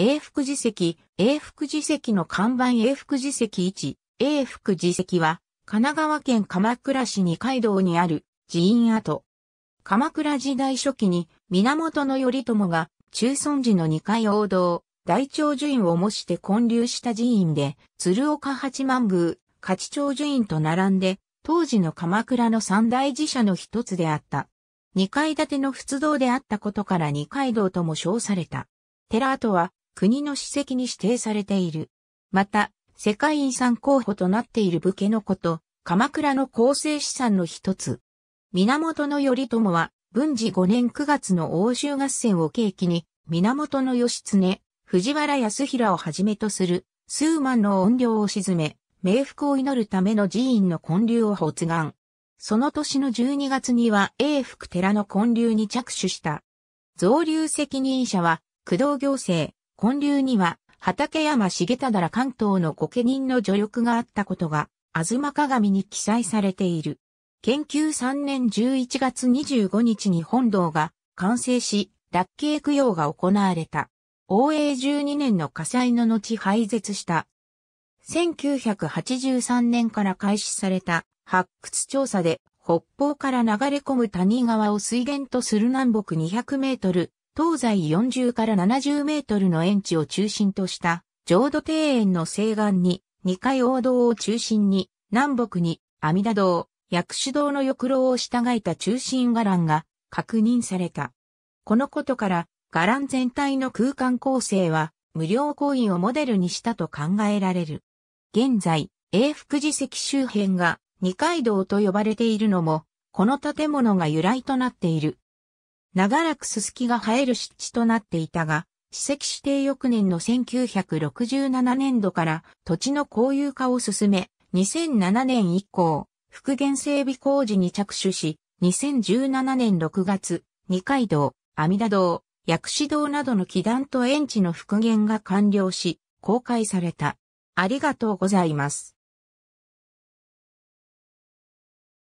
永福寺石、永福寺石の看板永福寺石1、永福寺石は、神奈川県鎌倉市二階堂にある寺院跡。鎌倉時代初期に、源頼朝が中尊寺の二階王道、大長寿院を模して建立した寺院で、鶴岡八幡宮、勝長寿院と並んで、当時の鎌倉の三大寺社の一つであった。二階建ての仏堂であったことから二階堂とも称された。寺跡は国の史跡に指定されている。また、世界遺産候補となっている武家のこと、鎌倉の構成資産の一つ。源頼朝は、文治5年9月の欧州合戦を契機に、源義経、藤原康平をはじめとする、数万の怨霊を鎮め、冥福を祈るための寺院の建立を発願。その年の12月には永福寺の建立に着手した。造立責任者は、工藤行政、建立には、畠山重忠関東の御家人の助力があったことが、東鏡に記載されている。研究3年11月25日に本堂が完成し、脱刑供養が行われた。応永12年の火災の後廃絶した。1983年から開始された発掘調査で北方から流れ込む谷川を水源とする南北200メートル東西40から70メートルの園地を中心とした浄土庭園の西岸に2階王道を中心に南北に阿弥陀堂、薬師堂の欲廊を従えた中心伽藍が確認された。このことから伽藍全体の空間構成は無料行為をモデルにしたと考えられる。現在、永福寺石周辺が二階堂と呼ばれているのも、この建物が由来となっている。長らくススキが生える湿地となっていたが、史跡指定翌年の1967年度から土地の公有化を進め、2007年以降、復元整備工事に着手し、2017年6月、二階堂、阿弥陀堂、薬師堂などの基壇と園地の復元が完了し、公開された。ありがとうございます。